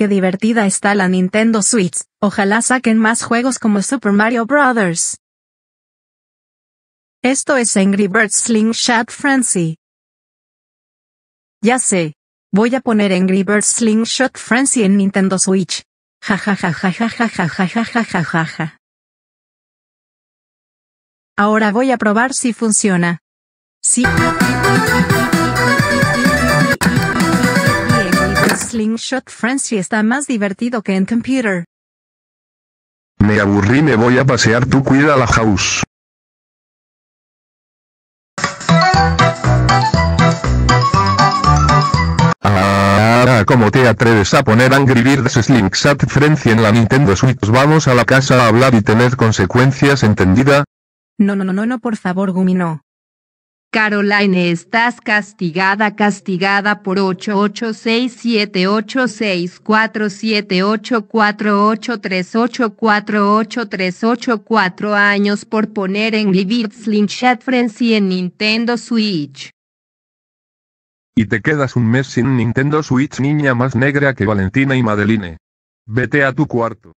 Qué divertida está la Nintendo Switch, ojalá saquen más juegos como Super Mario Bros. Esto es Angry Birds Slingshot Frenzy. Ya sé. Voy a poner Angry Birds Slingshot Frenzy en Nintendo Switch. Ja ja ja ja ja ja ja ja ja ja Ahora voy a probar si funciona. Sí. Slingshot Frenzy está más divertido que en computer. Me aburrí, me voy a pasear, tú cuida la house. Ah, ¿cómo te atreves a poner Angry Birds Slingshot Frenzy en la Nintendo Switch? Vamos a la casa a hablar y tener consecuencias, ¿entendida? No, no, no, no, no, por favor, Gumi, no. Caroline, estás castigada, castigada por 886786478483848384 años por poner en Vivir Slingshot Frenzy en Nintendo Switch. Y te quedas un mes sin Nintendo Switch niña más negra que Valentina y Madeline. Vete a tu cuarto.